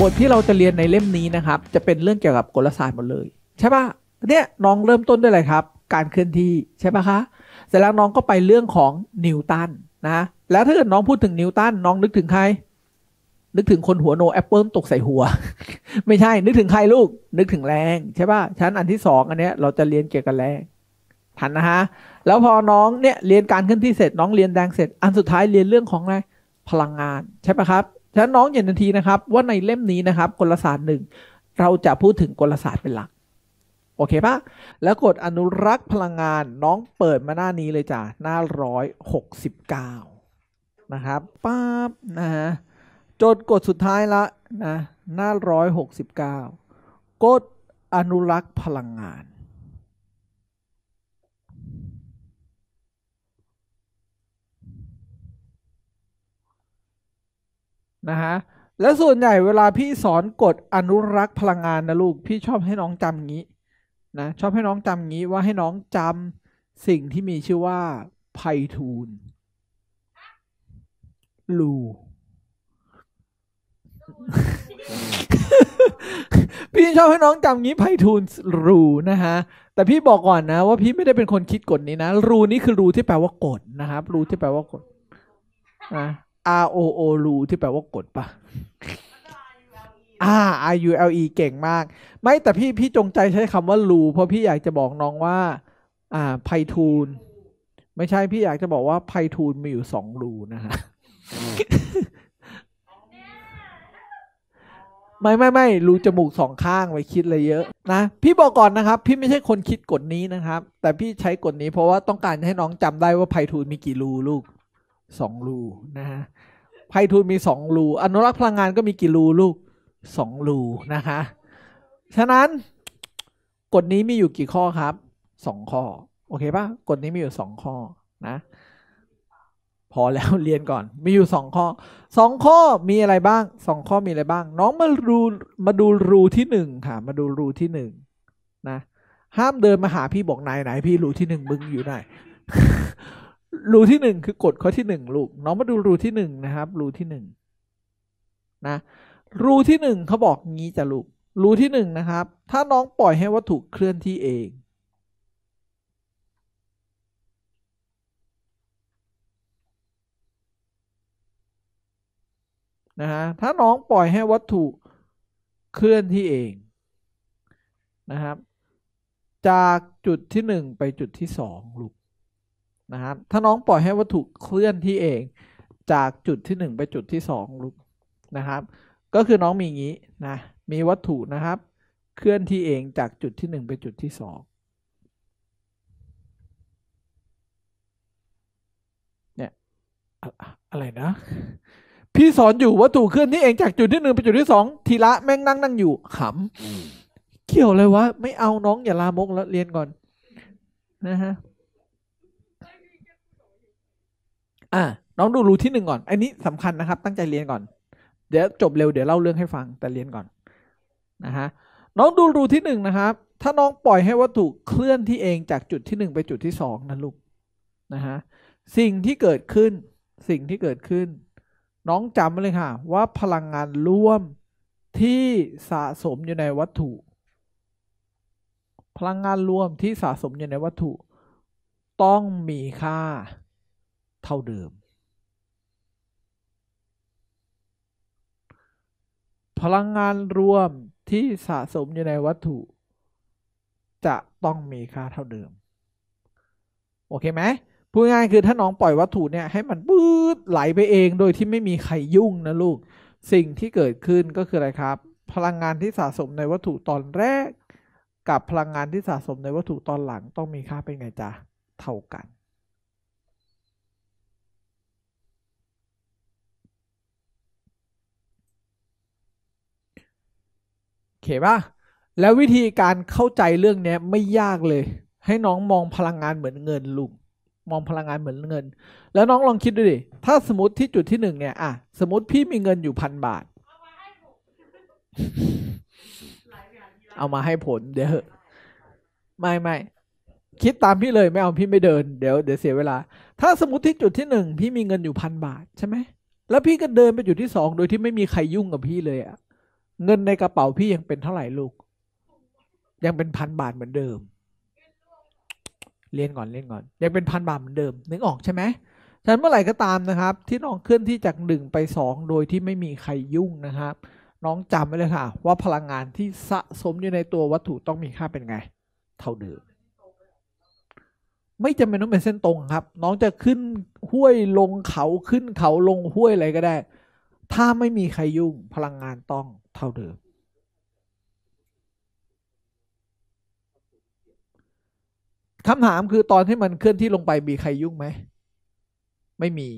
บทที่เราจะเรียนในเล่มนี้นะครับ จะเป็นเรื่องเกี่ยวกับกลศาสตร์หมดเลยใช่ปะเนี่ยน้องเริ่มต้นด้วยอะไรครับ การเคลื่อนที่ใช่ปะคะ เสร็จแล้วน้องก็ไปเรื่องของนิวตันนะ แล้วถ้าเกิดน้องพูดถึงนิวตันน้องนึกถึงใคร นึกถึงคนหัวโนแอปเปิลตกใส่หัวไม่ใช่ นึกถึงใครลูก นึกถึงแรง ใช่ปะชั้นอันที่สองอันเนี้ยเราจะเรียนเกี่ยวกับแรงทันนะฮะแล้วพอน้องเนี่ยเรียนการเคลื่อนที่เสร็จ น้องเรียนแรงเสร็จ อันสุดท้ายเรียนเรื่องของอะไรพลังงานใช่ปะครับฉะนั้นน้องเห็นทันทีนะครับ ว่าในเล่มนี้นะครับ กลศาสตร์หนึ่งเราจะพูดถึงกลศาสตร์เป็นหลัก โอเคปะแล้วกดอนุรักษ์พลังงานน้องเปิดมาหน้านี้เลยจ้ะ หน้าร้อยหกสิบเก้านะครับป๊าบนะฮะจดกดสุดท้ายละนะหน้าร้อยหกสิบเก้ากดอนุรักษ์พลังงานนะฮะและส่วนใหญ่เวลาพี่สอนกฎอนุรักษ์พลังงานนะลูกพี่ชอบให้น้องจำงี้ นะ ชอบให้น้องจำงี้ว่าให้น้องจำสิ่งที่มีชื่อว่าไพทูลลูพี่ชอบให้น้องจำงี้ไพทูลรูนะฮะแต่พี่บอกก่อนนะ ว่าพี่ไม่ได้เป็นคนคิดกฎนี้นะรูนี่คือรูที่แปลว่ากฎนะครับรูที่แปลว่ากฎนะ R O O รูที่แปลว่ากดปะอ่า R U L E เก่งมาก ไม่แต่พี่พี่จงใจใช้คำว่ารูเพราะพี่อยากจะบอกน้องว่า อ่า ไพทูลไม่ใช่พี่ อยากจะบอกว่าไพทูลมีอยู่สองรูนะฮะ ไม่ไม่ไม่รูจมูกสองข้างไว้คิดอะไรเยอะ นะ พี่บอกก่อนนะครับ พี่ไม่ใช่คนคิดกฎนี้นะครับ แต่พี่ใช้กฎนี้เพราะว่าต้องการให้น้องจำได้ว่าไพทูลมีกี่รูลูกสองรู นะฮะไพทูนมีสองรูอนุรักษ์พลังงานก็มีกี่รูลูกสองรูนะคะฉะนั้นกฎนี้มีอยู่กี่ข้อครับสองข้อโอเคปะกฎนี้มีอยู่สองข้อนะ พอแล้วเรียนก่อน มีอยู่สองข้อสองข้อมีอะไรบ้างสองข้อมีอะไรบ้าง น้องมาดูมาดูรูที่หนึ่งค่ะ มาดูรูที่หนึ่งนะ ห้ามเดินมาหาพี่บอกไหนไหน พี่รูที่หนึ่งมึงอยู่ไหนรูที่หนึ่งคือกฎข้อที่หนึ่งลูก น้องมาดูรูที่หนึ่งนะครับ รูที่หนึ่งนะรูที่หนึ่งเขาบอกงี้จะลูกรูที่หนึ่งนะครับ ถ้าน้องปล่อยให้วัตถุเคลื่อนที่เองนะฮะถ้าน้องปล่อยให้วัตถุเคลื่อนที่เองนะครับจากจุดที่หนึ่งไปจุดที่สองลูกนะครับถ้าน้องปล่อยให้วัตถุเคลื่อนที่เอง จากจุดที่1ไปจุดที่2ลูกนะครับ ก็คือน้องมีงี้นะมีวัตถุนะครับ เคลื่อนที่เองจากจุดที่1ไปจุดที่2เนี่ยอะไรนะ พี่สอนอยู่วัตถุเคลื่อนที่เองจากจุดที่หนึ่งไปจุดที่สองทีละแม่งนั่งนั่งอยู่ขำเกี่ยวเลยวะไม่เอาน้องอย่าลามกแล้วเรียนก่อน นะฮะอ่ะน้องดูรูที่หนึ่งก่อน อันนี้สำคัญนะครับ ตั้งใจเรียนก่อน เดี๋ยวจบเร็วเดี๋ยวเล่าเรื่องให้ฟัง แต่เรียนก่อนนะฮะ น้องดูรูที่หนึ่งนะครับ ถ้าน้องปล่อยให้วัตถุเคลื่อนที่เองจากจุดที่หนึ่งไปจุดที่สองนะลูกนะฮะ สิ่งที่เกิดขึ้น สิ่งที่เกิดขึ้น น้องจำเลยค่ะว่าพลังงานร่วมที่สะสมอยู่ในวัตถุ พลังงานรวมที่สะสมอยู่ในวัตถุ ต้องมีค่าเท่าเดิม พลังงานรวมที่สะสมอยู่ในวัตถุ จะต้องมีค่าเท่าเดิม โอเคไหมพูดง่ายคือถ้าน้องปล่อยวัตถุเนี่ยให้มันปื๊ดไหลไปเองโดยที่ไม่มีใครยุ่งนะลูก สิ่งที่เกิดขึ้นก็คืออะไรครับ พลังงานที่สะสมในวัตถุตอนแรก กับพลังงานที่สะสมในวัตถุตอนหลังต้องมีค่าเป็นไงจ๊ะ เท่ากันเคป่ะ แล้ววิธีการเข้าใจเรื่องนี้ไม่ยากเลย ให้น้องมองพลังงานเหมือนเงินลุง มองพลังงานเหมือนเงิน แล้วน้องลองคิดดูดิ ถ้าสมมติที่จุดที่หนึ่งเนี่ย อ่ะ สมมติพี่มีเงินอยู่พันบาท เอามาให้ผล เดี๋ยวไม่ไม่ คิดตามพี่เลย ไม่เอาพี่ไม่เดิน เดี๋ยวเดี๋ยวเสียเวลา ถ้าสมมติที่จุดที่หนึ่งพี่มีเงินอยู่พันบาทใช่ไหมแล้วพี่ก็เดินไปจุดที่สองโดยที่ไม่มีใครยุ่งกับพี่เลยอะเงินในกระเป๋าพี่ยังเป็นเท่าไหร่ลูก ยังเป็นพันบาทเหมือนเดิมเรียนก่อนเรียนก่อนยังเป็นพันบาทเหมือนเดิมนึกออกใช่ไหมฉันเมื่อไหร่ก็ตามนะครับ ที่น้องเคลื่อนที่จากหนึ่งไปสองโดยที่ไม่มีใครยุ่งนะครับ น้องจำไว้เลยค่ะ ว่าพลังงานที่สะสมอยู่ในตัววัตถุต้องมีค่าเป็นไง เท่าเดิม ไม่จำเป็นต้องเป็นเส้นตรงครับ น้องจะขึ้นห้วยลงเขาขึ้นเขาลงห้วยอะไรก็ได้ถ้าไม่มีใครยุ่งพลังงานต้องเท่าเดิมคำถามคือตอนที่มันเคลื่อนที่ลงไปมีใครยุ่งไหม ไม่มี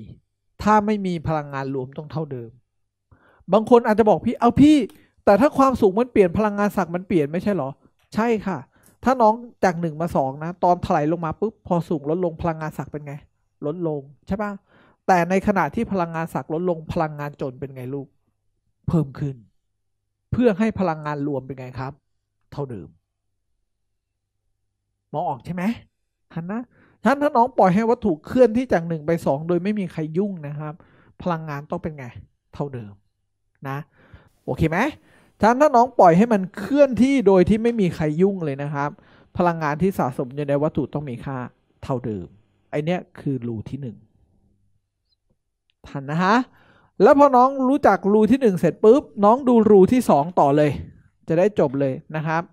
ถ้าไม่มีพลังงานรวมต้องเท่าเดิม บางคนอาจจะบอกพี่ เอาพี่ แต่ถ้าความสูงมันเปลี่ยนพลังงานศักมันเปลี่ยนไม่ใช่หรอ ใช่ค่ะ ถ้าน้องจากหนึ่งมาสองนะตอนถลายลงมาปุ๊บพอสูงลดลงพลังงานศักเป็นไง ลดลง ใช่ปะแต่ในขณะที่พลังงานศักลดลงพลังงานจนเป็นไงลูก เพิ่มขึ้น เพื่อให้พลังงานรวมเป็นไงครับ เท่าเดิมมองออกใช่ไหมท่านนะท่านถ้าน้องปล่อยให้วัตถุเคลื่อนที่จากหนึ่งไปสองโดยไม่มีใครยุ่งนะครับ พลังงานต้องเป็นไง เท่าเดิมนะโอเคไหมท่านถ้าน้องปล่อยให้มันเคลื่อนที่โดยที่ไม่มีใครยุ่งเลยนะครับ พลังงานที่สะสมอยู่ในวัตถุต้องมีค่าเท่าเดิมไอเนี้ยคือรูที่หนึ่งทันนะฮะแล้วพอน้องรู้จักรูที่ 1 เสร็จปุ๊บ น้องดูรูที่ 2 ต่อเลย จะได้จบเลยนะครับ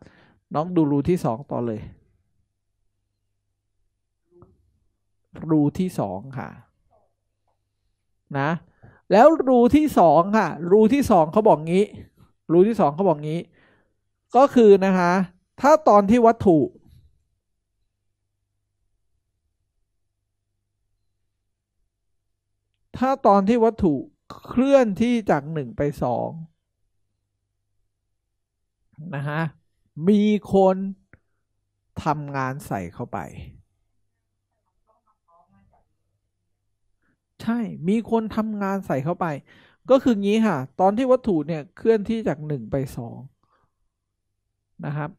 น้องดูรูที่ 2 ต่อเลย รูที่2ค่ะ นะ แล้วรูที่2ค่ะ รูที่2เขาบอกงี้ รูที่2เขาบอกงี้ ก็คือนะคะ ถ้าตอนที่วัตถุถ้าตอนที่วัตถุเคลื่อนที่จากหนึ่งไปสองนะฮะมีคนทำงานใส่เข้าไป ใช่มีคนทำงานใส่เข้าไป ก็คืองี้ค่ะตอนที่วัตถุเนี่ยเคลื่อนที่จากหนึ่งไปสองนะครับ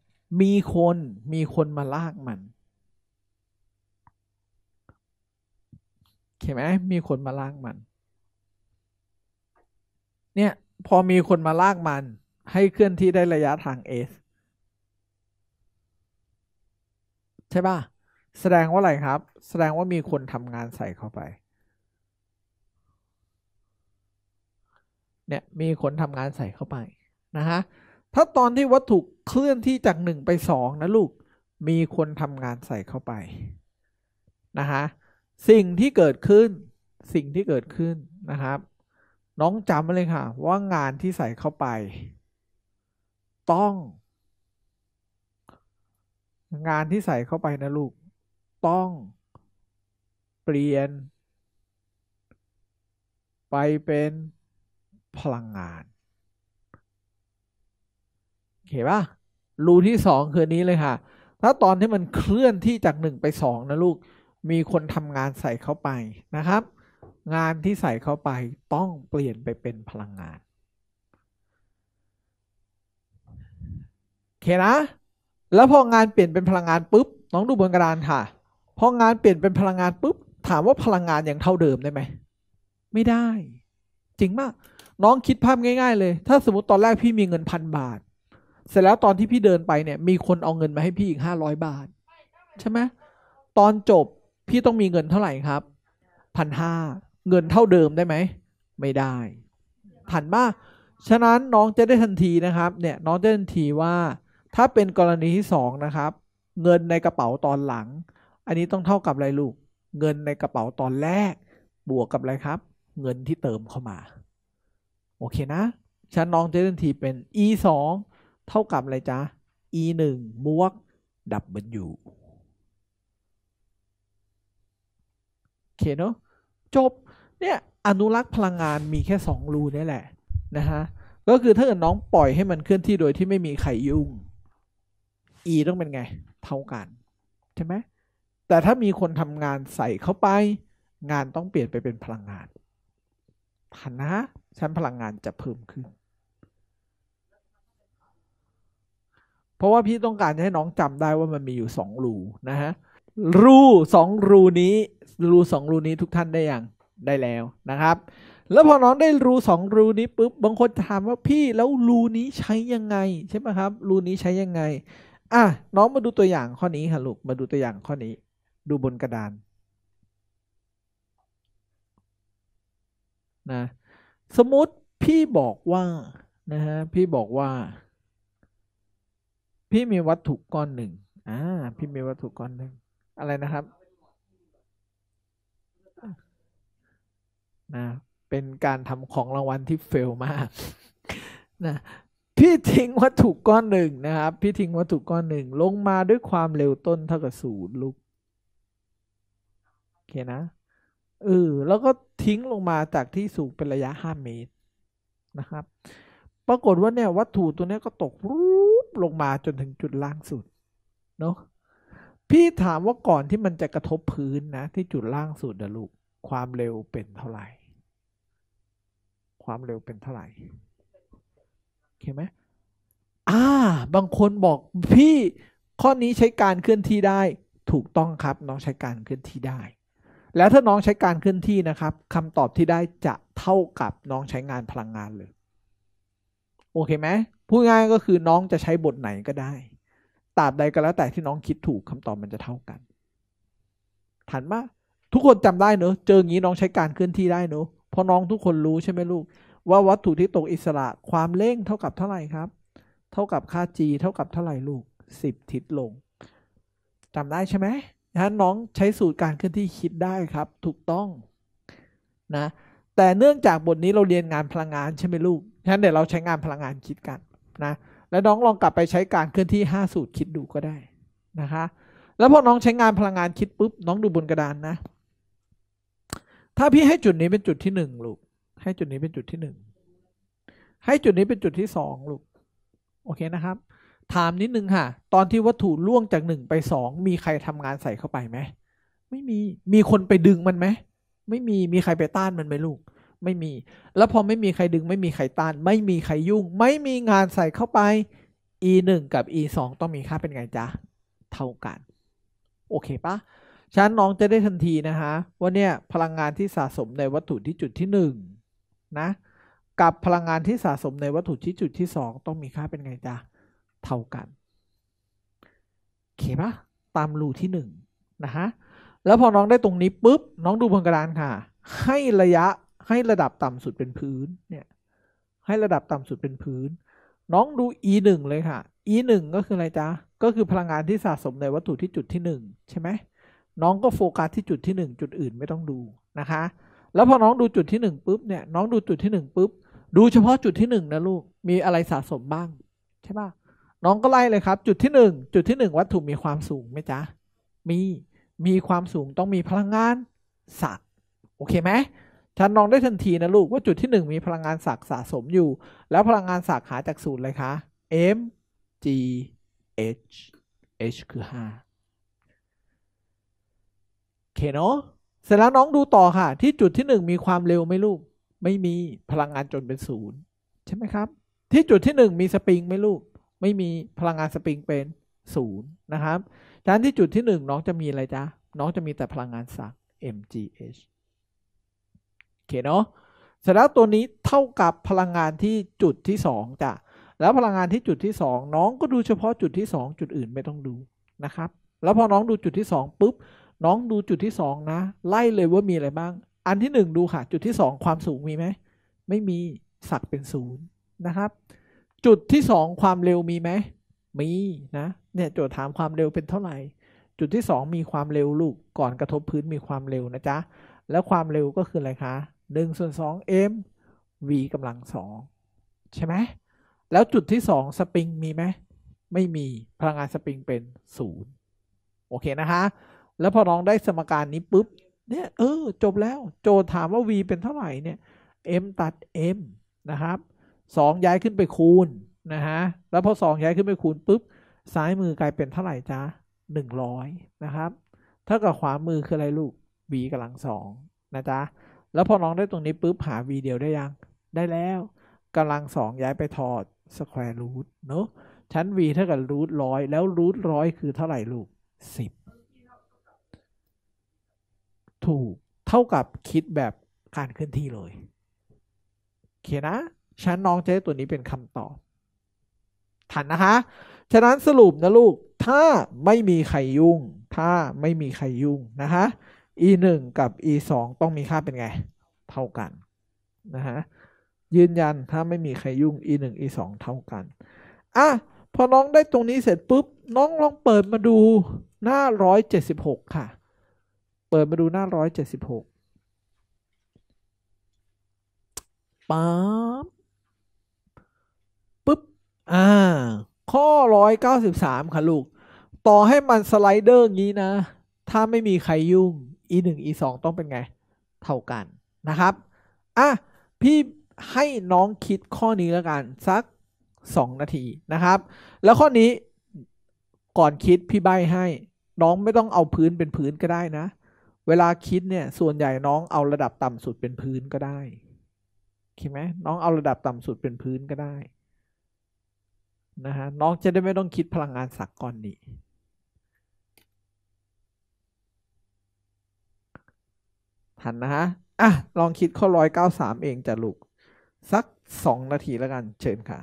มีคนมีคนมาลากมันเข็าไหมมีคนมาลากมันเนี่ยพอมีคนมาลากมัน ให้เคลื่อนที่ได้ระยะทาง s ใช่ป่ะ แสดงว่าอะไรครับ แสดงว่ามีคนทำงานใส่เข้าไปเนี่ยมีคนทำงานใส่เข้าไปนะฮะถ้าตอนที่วัตถุเคลื่อนที่จากหนึ่งไปสองนะลูกมีคนทำงานใส่เข้าไป นะฮะสิ่งที่เกิดขึ้น สิ่งที่เกิดขึ้นนะครับ น้องจำเลยค่ะ ว่างานที่ใส่เข้าไปต้องงานที่ใส่เข้าไปนะลูก ต้องเปลี่ยน ไปเป็นพลังงานเข้าปะรูที่สองคือนี้เลยค่ะ ถ้าตอนที่มันเคลื่อนที่จากหนึ่งไปสองนะลูกมีคนทำงานใส่เข้าไปนะครับ งานที่ใส่เข้าไปต้องเปลี่ยนไปเป็นพลังงานโอเคนะแล้วพองานเปลี่ยนเป็นพลังงานปุ๊บน้องดูบนกระดานค่ะพองานเปลี่ยนเป็นพลังงานปุ๊บถามว่าพลังงานอย่างเท่าเดิมได้ไหมไม่ได้ จริงมากน้องคิดภาพง่าย ๆ เลย ถ้าสมมติตอนแรกพี่มีเงินพันบาท เสร็จแล้วตอนที่พี่เดินไปเนี่ยมีคนเอาเงินมาให้พี่อีกห้าร้อยบาท ใช่ไหมตอนจบพี่ต้องมีเงินเท่าไหร่ครับพันห้าเงินเท่าเดิมได้ไหมไม่ได้ผันบ้าฉะนั้นน้องจะได้ทันทีนะครับ เนี่ยน้องจะทันทีว่า ถ้าเป็นกรณีที่สองนะครับเงินในกระเป๋าตอนหลัง อันนี้ต้องเท่ากับอะไรลูก เงินในกระเป๋าตอนแรก บวกกับอะไรครับ เงินที่เติมเข้ามา โอเคนะฉันน้องจะทันทีเป็น e 2เท่ากับอะไรจ๊ะ e 1บวก w เคเนาะจบเนี่ยอนุรักษ์พลังงานมีแค่2รูนี่แหละนะฮะก็คือถ้าเกิดน้องปล่อยให้มันเคลื่อนที่โดยที่ไม่มีใครยุ่ง e ต้องเป็นไงเท่ากันใช่ไหมแต่ถ้ามีคนทำงานใส่เข้าไป งานต้องเปลี่ยนไปเป็นพลังงานฐานะชั้นพลังงานจะเพิ่มขึ้น เพราะว่าพี่ต้องการให้น้องจำได้ว่ามันมีอยู่สองรูนะฮะรูสองรูนี้รูสองรูนี้ทุกท่านได้อย่างได้แล้วนะครับ แล้วพอน้องได้รูสองรูนี้ปุ๊บบางคนถามว่าพี่แล้วรูนี้ใช้ยังไงใช่ไหมครับรูนี้ใช้ยังไงอ่ะน้องมาดูตัวอย่างข้อนี้ค่ะลูกมาดูตัวอย่างข้อนี้ ดูบนกระดานนะสมมติพี่บอกว่า นะฮะพี่บอกว่า พี่มีวัตถุก้อนหนึ่งอ่าพี่มีวัตถุก้อนหนึ่งอะไรนะครับนะเป็นการทำของรางวัลที่เฟลมากนะพี่ทิ้งวัตถุก้อนหนึ่งนะครับพี่ทิ้งวัตถุก้อนหนึ่งลงมาด้วยความเร็วต้นเท่ากับศูนย์ลูกโอเคนะเออแล้วก็ทิ้งลงมาจากที่สูงเป็นระยะห้าเมตรนะครับปรากฏว่าเนี่ยวัตถุตัวนี้ก็ตกรูปลงมาจนถึงจุดล่างสุดเนาะพี่ถามว่าก่อนที่มันจะกระทบพื้นนะที่จุดล่างสุดนะลูกความเร็วเป็นเท่าไหร่ความเร็วเป็นเท่าไหร่เข้าไหมอ่า บางคนบอกพี่ ข้อนี้ใช้การเคลื่อนที่ได้ ถูกต้องครับน้องใช้การเคลื่อนที่ได้ แล้วถ้าน้องใช้การเคลื่อนที่นะครับคำตอบที่ได้จะเท่ากับน้องใช้งานพลังงานเลย โอเคไหมพูดง่ายก็คือน้องจะใช้บทไหนก็ได้ ตราบใดก็แล้วแต่ที่น้องคิดถูกคำตอบมันจะเท่ากันถันมาทุกคนจำได้เนอะเจองี้น้องใช้การเคลื่อนที่ได้เนอะราะน้องทุกคนรู้ใช่ไหมลูก ว่าวัตถุที่ตกอิสระความเร่งเท่ากับเท่าไหร่ครับ เท่ากับค่า g เท่ากับเท่าไหร่ลูก 10 ทิศลงจำได้ใช่ไหมนะน้องใช้สูตรการเคลื่อนที่คิดได้ครับถูกต้องนะแต่เนื่องจากบทนี้เราเรียนงานพลังงานใช่ไหมลูกฉะนั้นเดี๋ยวเราใช้งานพลังงานคิดกันนะแล้วน้องลองกลับไปใช้การเคลื่อนที่ 5 สูตรคิดดูก็ได้นะคะแล้วพอน้องใช้งานพลังงานคิดปุ๊บน้องดูบนกระดานนะถ้าพี่ให้จุดนี้เป็นจุดที่หนึ่งลูก ให้จุดนี้เป็นจุดที่หนึ่ง ให้จุดนี้เป็นจุดที่สองลูก โอเคนะครับ ถามนิดนึงค่ะ ตอนที่วัตถุล่วงจากหนึ่งไปสอง มีใครทำงานใส่เข้าไปไหมไม่มี มีคนไปดึงมันไหม ไม่มี มีใครไปต้านมันไหมลูก ไม่มี แล้วพอไม่มีใครดึง ไม่มีใครต้าน ไม่มีใครยุ่ง ไม่มีงานใส่เข้าไป e 1กับ e 2ต้องมีค่าเป็นไงจ๊ะเท่ากัน โอเคปะฉะนั้นน้องจะได้ทันทีนะฮะว่าเนี่ยพลังงานที่สะสมในวัตถุที่จุดที่1นะกับพลังงานที่สะสมในวัตถุที่จุดที่ 2 ต้องมีค่าเป็นไงจ้ะเท่ากันโอเคปะตามรูที่1นะฮะแล้วพอน้องได้ตรงนี้ปุ๊บน้องดูบนกระดานค่ะให้ระยะให้ระดับต่ำสุดเป็นพื้นเนี่ยให้ระดับต่ำสุดเป็นพื้น น้องดู e 1เลยค่ะ e 1ก็คืออะไรจ๊ะก็คือพลังงานที่สะสมในวัตถุที่จุดที่1ใช่ไหมน้องก็โฟกัสที่จุดที่ 1 จุดอื่นไม่ต้องดูนะคะแล้วพอน้องดูจุดที่ 1ปุ๊บเนี่ยน้องดูจุดที่ 1ปุ๊บดูเฉพาะจุดที่1นะลูกมีอะไรสะสมบ้างใช่ป่ะน้องก็ไล่เลยครับ จุดที่ 1 จุดที่ 1 วัตถุมีความสูงไหมจ๊ะมีมีความสูงต้องมีพลังงานสักโอเคไหมฉัน้องได้ทันทีนะลูกว่าจุดที่ 1 มีพลังงานสักสะสมอยู่ แล้วพลังงานสักหาจากสูตรเลยคะ m g h h คือ 5เคเนาะเสร็จแล้วน้องดูต่อค่ะ ที่จุดที่ 1 มีความเร็วไหมลูก ไม่มีพลังงานจนเป็นศูนย์ใช่ไหมครับ ที่จุดที่ 1 มีสปริงไหมลูก ไม่มีพลังงานสปริงเป็นศูนย์นะครับดังนั้นที่จุดที่ 1 น้องจะมีอะไรจ๊ะน้องจะมีแต่พลังงานสัก mgh โอเคเนาะเสร็จแล้วตัวนี้เท่ากับพลังงานที่จุดที่ 2จ้ะแล้วพลังงานที่จุดที่ 2 น้องก็ดูเฉพาะจุดที่ 2 จุดอื่นไม่ต้องดูนะครับ แล้วพอ น้องดูจุดที่ 2ปุ๊บน้องดูจุดที่สองนะไล่เลยว่ามีอะไรบ้าง อันที่หนึ่งดูค่ะ จุดที่สองความสูงมีไหม ไม่มีสักเป็นศูนย์นะครับ จุดที่สองความเร็วมีไหมมีนะเนี่ยโจทย์ถามความเร็วเป็นเท่าไหร่จุดที่สองมีความเร็วลูกก่อนกระทบพื้นมีความเร็วนะจ๊ะแล้วความเร็วก็คืออะไรคะหนึ่งส่วนสอง m v กำลังสองใช่ไหมแล้วจุดที่สองสปริงมีไหมไม่มีพลังงานสปริงเป็นศูนย์โอเคนะคะแล้วพอน้องได้สมการนี้ปุ๊บ เนี่ย เออ จบแล้วโจถามว่า v เป็นเท่าไหร่ เนี่ย m ตัด m นะครับ 2 ย้ายขึ้นไปคูณนะฮะ แล้วพอ2ย้ายขึ้นไปคูณปุ๊บ ซ้ายมือกลายเป็นเท่าไหร่จ้า100 นะครับ เท่ากับขวามือคืออะไรลูก v กำลัง2นะจ๊ะ แล้วพอน้องได้ตรงนี้ปุ๊บหา v เดียวได้ยัง ได้แล้ว กำลัง 2 ย้ายไปถอดสแควร์รูทเนาะชั้น v เท่ากับรูทร้อยแล้วรูทร้อยคือเท่าไหร่ลูก10ถูกเท่ากับคิดแบบการเคลื่อนที่เลยขีเคนะฉันน้องจะได้ตัวนี้เป็นคำตอบทันนะคะฉะนั้นสรุปนะลูก ถ้าไม่มีใครยุ่ง ถ้าไม่มีใครยุ่งนะคะ e 1กับ e 2ต้องมีค่าเป็นไง เท่ากันนะฮะยืนยันถ้าไม่มีใครยุ่ง e 1 e 2เท่ากันอ่ะพอน้องได้ตรงนี้เสร็จปุ๊บ น้องลองเปิดมาดูหน้า 176 ค่ะเปิดมาดูหน้าร้อยเจ็ดสิบหกปั๊บปึ๊บ อ่า ข้อร้อยเก้าสิบสามค่ะลูก ต่อให้มันสไลเดอร์งี้นะ ถ้าไม่มีใครยุ่ง e หนึ่ง e สองต้องเป็นไง เท่ากันนะครับ อ่ะ พี่ให้น้องคิดข้อนี้แล้วกัน สักสองนาทีนะครับ แล้วข้อนี้ก่อนคิด พี่ใบให้ น้องไม่ต้องเอาพื้นเป็นพื้นก็ได้นะเวลาคิดเนี่ย ส่วนใหญ่น้องเอาระดับต่ำสุดเป็นพื้นก็ได้คิดไหมน้องเอาระดับต่ำสุดเป็นพื้นก็ได้นะฮะน้อง จะได้ไม่ต้องคิดพลังงานสัก ก่อน นี่ ทันนะฮะอ่ะลองคิด ข้อร้อยเก้าสามเองจะลูกสักสองนาทีแล้วกันเชิญค่ะ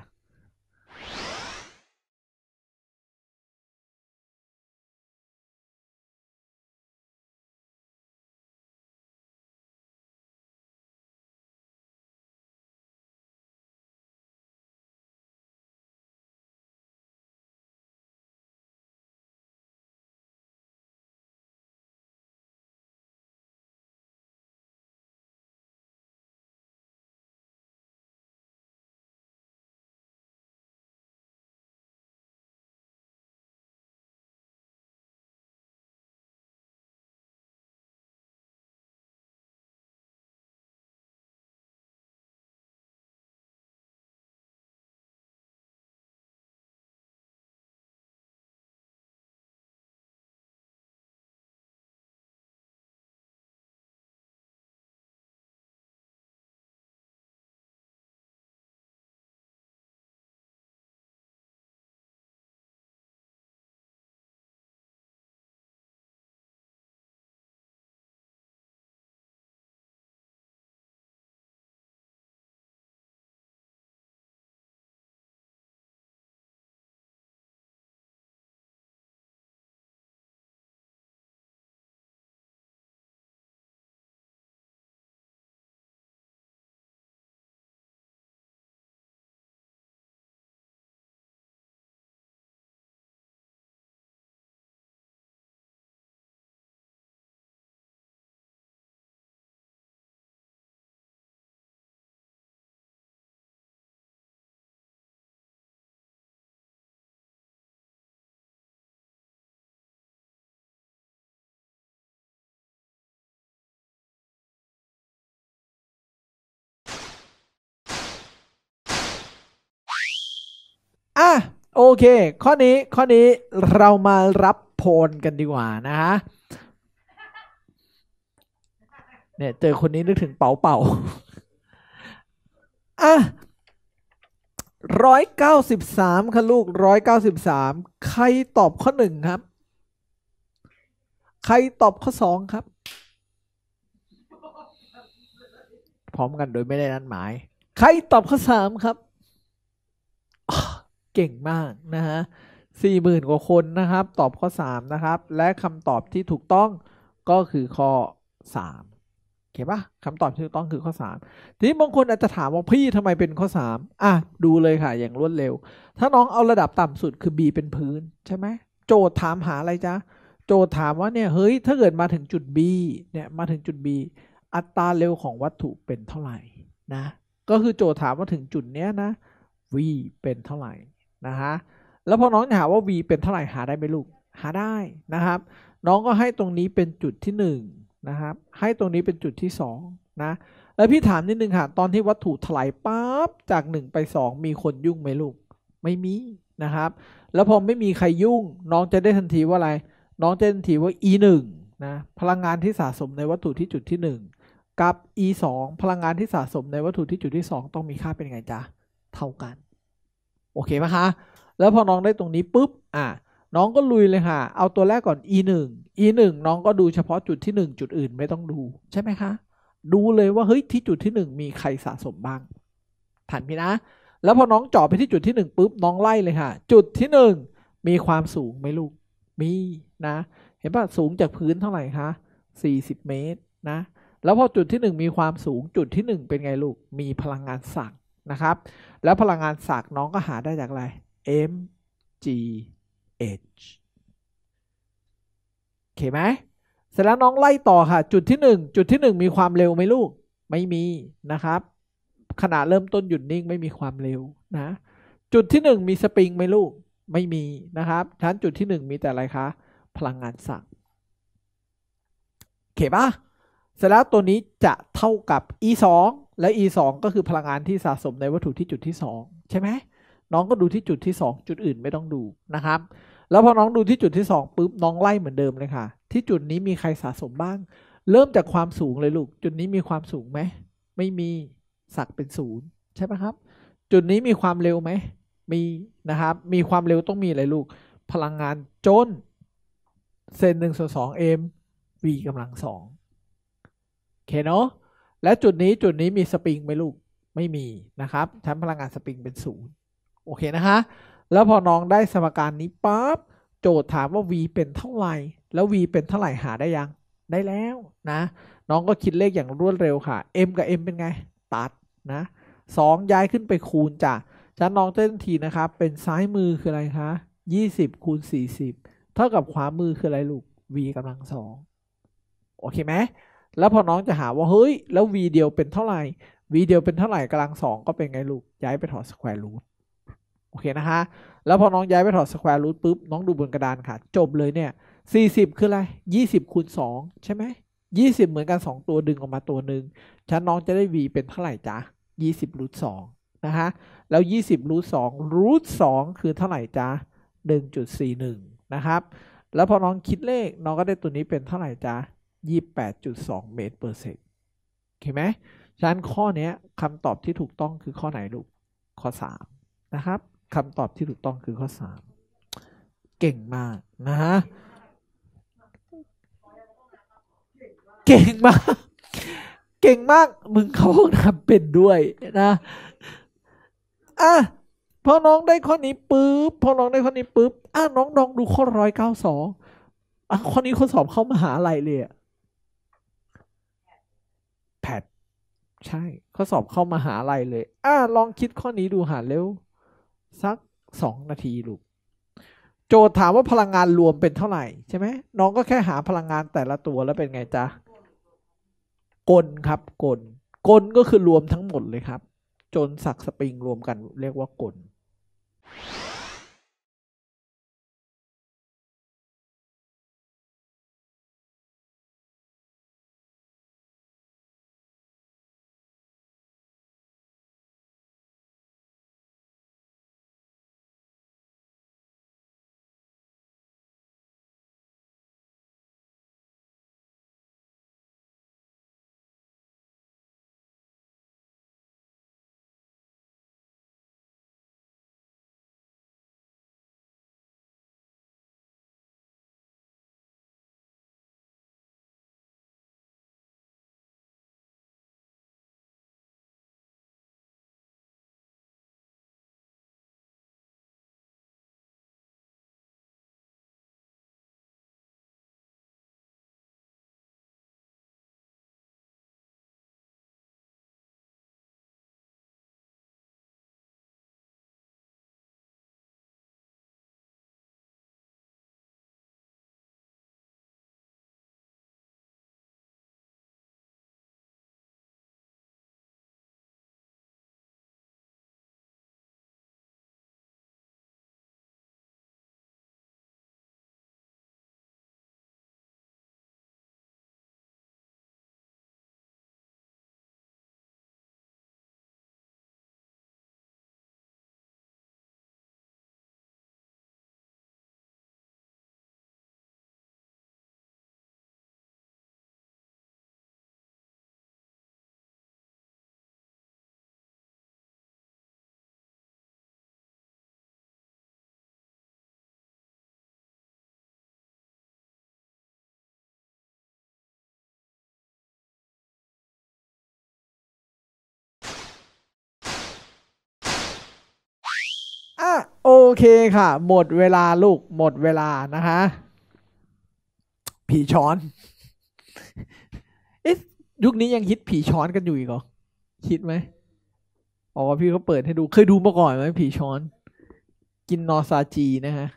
อ่ะโอเคข้อนี้ข้อนี้เรามารับโพลกันดีกว่านะฮะเนี่ยเจอคนนี้นึกถึงเป่าเป่าอ่ะร้อยเก้าสิบสามค่ะลูกร้อยเก้าสิบสามใครตอบข้อหนึ่งครับ ใครตอบข้อสองครับ พร้อมกันโดยไม่ได้นัดหมาย ใครตอบข้อสามครับเก่งมากนะฮะสี่หมื่นกว่าคนนะครับตอบข้อ3นะครับ และคำตอบที่ถูกต้องก็คือข้อ3เข็นปะคำตอบที่ถูกต้องคือข้อ 3ทีนี้บางคนอาจจะถามว่าพี่ทำไมเป็นข้อ3อ่ะดูเลยค่ะอย่างรวดเร็ว ถ้าน้องเอาระดับต่ำสุดคือ B เป็นพื้นใช่ไหมโจทย์ถามหาอะไรจ๊ะโจทย์ถามว่าเนี่ยเฮ้ยถ้าเกิดมาถึงจุด B เนี่ยมาถึงจุด B อัตราเร็วของวัตถุเป็นเท่าไหร่นะ ก็คือโจทย์ถามว่าถึงจุดเนี้ยนะ v เป็นเท่าไหร่นะฮะ แล้วพอน้องถามว่า v เป็นเท่าไหร่หาได้ไหมลูก หาได้นะครับ น้องก็ให้ตรงนี้เป็นจุดที่1นะครับ ให้ตรงนี้เป็นจุดที่2นะแล้วพี่ถามนิดนึงค่ะ ตอนที่วัตถุถลายปั๊บจาก1ไป2 มีคนยุ่งไหมลูก ไม่มีนะครับ แล้วพอไม่มีใครยุ่งน้องจะได้ทันทีว่าอะไร น้องจะทันทีว่า e 1นะ พลังงานที่สะสมในวัตถุที่จุดที่ 1 กับ e 2พลังงานที่สะสมในวัตถุที่จุดที่ 2 ต้องมีค่าเป็นไงจ๊ะ เท่ากันโอเคไหมคะ แล้วพอน้องได้ตรงนี้ปุ๊บ อ่ะน้องก็ลุยเลยค่ะ เอาตัวแรกก่อน e 1 e 1น้องก็ดูเฉพาะจุดที่ 1 จุดอื่นไม่ต้องดูใช่ไหมคะ ดูเลยว่าเฮ้ยที่จุดที่ 1 มีใครสะสมบ้างถาดพปนะ แล้วพอน้องจ่อไปที่จุดที่1ปุ๊บน้องไล่เลยค่ะ จุดที่ 1 มีความสูงไหมลูก มีนะ เห็นป่ะสูงจากพื้นเท่าไหร่คะ 40 เมตรนะ แล้วพอจุดที่ 1 มีความสูงจุดที่ 1 เป็นไงลูก มีพลังงานสั่งนะครับแล้วพลังงานศักน้องก็หาได้จากอะไร mgh โอเคไหมเสร็จแล้วน้องไล่ต่อค่ะจุดที่ 1 จุดที่ 1 มีความเร็วไหมลูกไม่มีนะครับขณะเริ่มต้นหยุดนิ่งไม่มีความเร็วนะจุดที่ 1 มีสปริงไหมลูกไม่มีนะครับชั้นจุดที่ 1 มีแต่อะไรคะ พลังงานศักเขเคปะเสร็จแล้วตัวนี้จะเท่ากับ e 2และ e 2ก็คือพลังงานที่สะสมในวัตถุที่จุดที่ 2 ใช่ไหมน้องก็ดูที่จุดที่ 2 จุดอื่นไม่ต้องดูนะครับ แล้วพอน้องดูที่จุดที่2ปุ๊บน้องไล่เหมือนเดิมเลยค่ะที่จุดนี้มีใครสะสมบ้าง เริ่มจากความสูงเลยลูก จุดนี้มีความสูงไหมไม่มีสักเป็นศูนย์ใช่ไหมครับจุดนี้มีความเร็วไหมมี นะครับ มีความเร็วต้องมีอะไรลูก พลังงานจนเซนหนึ่งส่วนสองเอ็มวีกำลังสองโอเคเนาะและจุดนี้จุดนี้มีสปริงไหมลูกไม่มีนะครับชั้นพลังงานสปริงเป็นศูนย์โอเคนะคะ แล้วพอน้องได้สมการนี้ปั๊บโจทย์ถามว่า v เป็นเท่าไหร่ แล้ว v เป็นเท่าไหร่หาได้ยังได้แล้วนะ น้องก็คิดเลขอย่างรวดเร็วค่ะ m กับ m เป็นไง ตัดนะงย้ายขึ้นไปคูณจ้ะฉั้นน้องเต้นทีนะครับ เป็นซ้ายมือคืออะไรคะ 20คูณ40เท่ากับขวามือคืออะไรลูก v กำลังสองโอเคไหมแล้วพอน้องจะหาว่าเฮ้ยแล้ว v เดียวเป็นเท่าไหร่ v เดียวเป็นเท่าไหร่กำลังสองก็เป็นไงลูกย้ายไปถอดสแควร์รูทโอเคนะคะแล้วพอน้องย้ายไปถอดสแควร์รูทปุ๊บน้องดูบนกระดานค่ะจบเลยเนี่ยสสี่ิบคือ อะไรยี่สิบคูณสองใช่ไหมยี่สิบเหมือนกันสองตัวดึงออกมาตัวหนึ่งฉันน้องจะได้ v เป็นเท่าไหร่จ๊ะยี่สิบรูทสองนะคะแล้วยี่สิบรูทสองรูทสองคือเท่าไหร่จ๊ะหนึ่งจุดสี่หนึ่งนะครับแล้วพอน้องคิดเลขน้องก็ได้ตัวนี้เป็นเท่าไหร่จ๊ะ28.2เมตรเปอร์เซ็นต์โอเคไหมฉะนั้นข้อนี้คำตอบที่ถูกต้องคือข้อไหนลูก ข้อ3นะครับคำตอบที่ถูกต้องคือข้อ 3 เก่งมากนะฮะ เก่งมาก เก่งมาก มึงเขาทำเป็นด้วยนะ อ่ะ พอน้องได้ข้อนี้ปุ๊บ พอน้องได้ข้อนี้ปุ๊บ อ่ะน้องลองดูข้อร้อยเก้าสองอ่ะข้อนี้ข้อสอบเข้ามหาลัยเลยอ่ะใช่ ข้อสอบเข้ามาหาลัยเลย อ่าลองคิดข้อนี้ดูหาเร็ว สักสองนาทีลูก โจทย์ถามว่าพลังงานรวมเป็นเท่าไหร่ใช่ไหม น้องก็แค่หาพลังงานแต่ละตัวแล้วเป็นไงจ๊ะกลครับ กลกลก็คือรวมทั้งหมดเลยครับ จนสักสปริงรวมกันเรียกว่ากล่ะโอเคค่ะ หมดเวลาลูกหมดเวลานะคะผีช้อนเอ๊ะยุคนี้ยังฮิตผีช้อนกันอยู่อีกเหรอฮิตไหมอ๋อพี่เขาเปิดให้ดู เคยดูมาก่อนไหมผีช้อนกินนอซาจีนะฮะ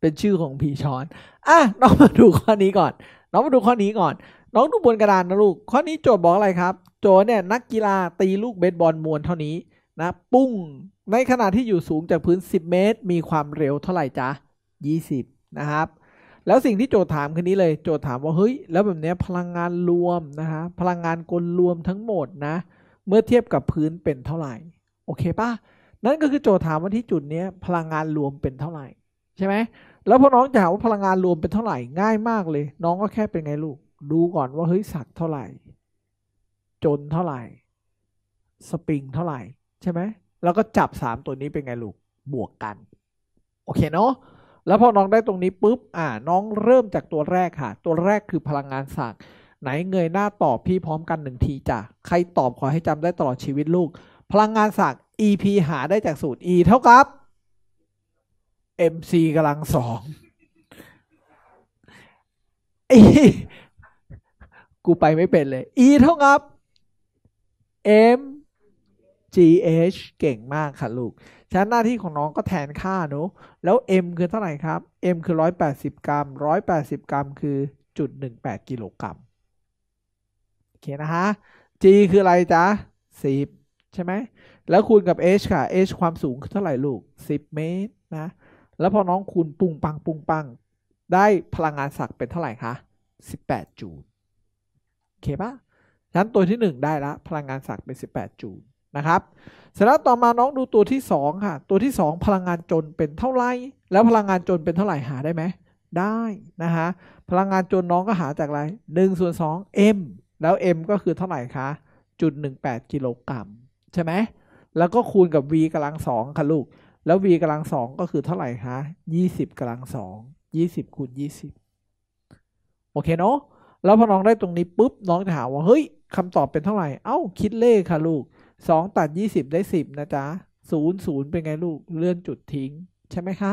เป็นชื่อของผีช้อนอ่ะน้องมาดูข้อนี้ก่อนน้องมาดูข้อนี้ก่อนน้องดูบนกระดานนะลูกข้อนี้โจทย์บอกอะไรครับ โจทย์เนี่ย นักกีฬาตีลูกเบสบอลมวนเท่านี้ นะปุ้งในขณะที่อยู่สูงจากพื้น 10 เมตร มีความเร็วเท่าไหร่จ๊ะ 20 นะครับ แล้วสิ่งที่โจทย์ถามคือนี้เลย โจทย์ถามว่า เฮ้ย แล้วแบบนี้พลังงานรวมนะฮะ พลังงานกลรวมทั้งหมดนะ เมื่อเทียบกับพื้นเป็นเท่าไหร่ โอเคปะนั่นก็คือโจทย์ถามว่าที่จุดนี้พลังงานรวมเป็นเท่าไหร่ใช่ไหมแล้วพอน้องจะหาว่าพลังงานรวมเป็นเท่าไหร่ ง่ายมากเลย น้องก็แค่เป็นไงลูก ดูก่อนว่า เฮ้ย สักเท่าไหร่ จนเท่าไหร่ สปริงเท่าไหร่ใช่ไหมแล้วก็จับสามตัวนี้เป็นไงลูก บวกกันโอเคเนาะแล้วพอน้องได้ตรงนี้ปุ๊บ อ่า น้องเริ่มจากตัวแรกค่ะ ตัวแรกคือพลังงานสักไหนเงยหน้าตอบพี่พร้อมกันหนึ่งทีจ้ะใครตอบขอให้จำได้ตลอดชีวิตลูก พลังงานสัก EP หาได้จากสูตร E เท่ากับ MC กำลังสองอีกูไปไม่เป็นเลย E เท่ากับ M GH เก่งมากค่ะ ลูกฉะนั้นหน้าที่ของน้องก็แทนค่าเนอะแล้ว M คือเท่าไหร่ครับ M คือ 180 กรัม 180 กรัมคือจุด18 กิโลกรัมโอเคนะฮะ G คืออะไรจ๊ะ 10 ใช่ไหม แล้วคูณกับ H ค่ะ H ความสูงคือเท่าไหร่ลูก 10 เมตรนะ แล้วพอน้องคูณปุงปัง ปุงปัง ได้พลังงานศักเป็นเท่าไหร่คะ18 จูลโอเคปะฉะนั้นตัวที่ 1 ได้ละพลังงานศักเป็น18จูลนะครับเสร็จแล้วต่อมาน้องดูตัวที่2ค่ะ ตัวที่ 2 พลังงานจนเป็นเท่าไหร่ แล้วพลังงานจนเป็นเท่าไหร่หาได้ไหมได้นะฮะ พลังงานจนน้องก็หาจากอะไร1ส่วน2 m แล้ว m ก็คือเท่าไหร่คะจุด18กิโลกรัมใช่ไหมแล้วก็คูณกับ v กำลังสองค่ะลูก แล้ว v กำลังสองก็คือเท่าไหร่คะ20กำลังสอง20คูณ20โอเคเนาะ แล้วพอน้องได้ตรงนี้ปุ๊บ น้องจะถามว่า เฮ้ยคำตอบเป็นเท่าไหร่ เอ้า คิดเลขค่ะลูกสองตัดยี่สิบได้สิบนะจ๊ะศูนย์ศูนย์เป็นไงลูกเลื่อนจุดทิ้ง ใช่ไหมคะ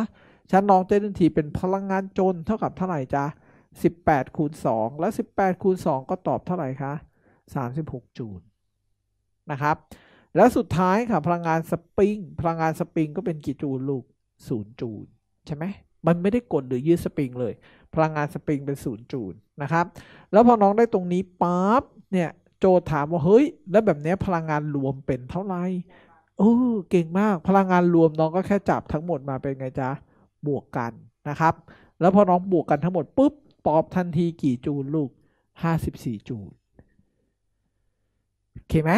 ชั้นน้องเต้นทีเป็นพลังงานจนเท่ากับเท่าไหร่จ๊ะสิบแปดคูณสองแล้วสิบแปดคูณสองก็ตอบเท่าไหร่คะสามสิบหกจูลนะครับ แล้วสุดท้ายค่ะพลังงานสปริงพลังงานสปริง ก็เป็นกี่จูลลูกศูนย์จูลใช่ไหมมันไม่ได้กดหรือยืดสปริงเลย พลังงานสปริงเป็นศูนย์จูลนะครับ แล้วพอน้องได้ตรงนี้ปั๊บเนี่ยโจถามว่าเฮ้ยแล้วแบบนี้พลังงานรวมเป็นเท่าไหร่เออเก่งมาก พลังงานรวมน้องก็แค่จับทั้งหมดมาเป็นไงจ๊ะบวกกันนะครับ แล้วพอน้องบวกกันทั้งหมดปุ๊บตอบทันทีกี่จูลลูก54จูลโอเคไหม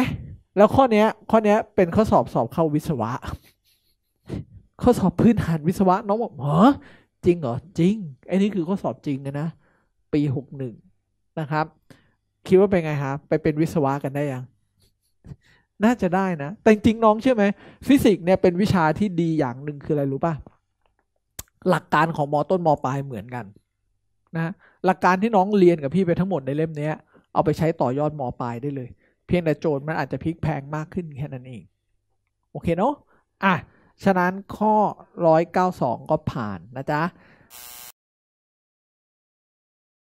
แล้วข้อนี้ข้อนี้เป็นข้อสอบสอบเข้าวิศวะ ข้อสอบพื้นฐานวิศวะ น้องบอกเหรอจริงเหรอจริงไอ้นี่คือข้อสอบจริงนะนะปี่งนะครับคิดว่า เป็นไงฮะ ไปเป็นวิศวะกันได้ยัง น่าจะได้นะ แต่จริงน้องเชื่อไหมฟิสิกส์เนี่ยเป็นวิชาที่ดีอย่างหนึ่งคืออะไรรู้ป่ะ หลักการของมอต้นมอปลายเหมือนกันนะหลักการที่น้องเรียนกับพี่ไปทั้งหมดในเล่มนี้ เอาไปใช้ต่อยอดมอปลายได้เลย เพียงแต่โจทย์มันอาจจะพลิกแพงมากขึ้นแค่นั้นเอง โอเคเนาะ อ่ะ ฉะนั้นข้อ192ก็ผ่านนะจ๊ะ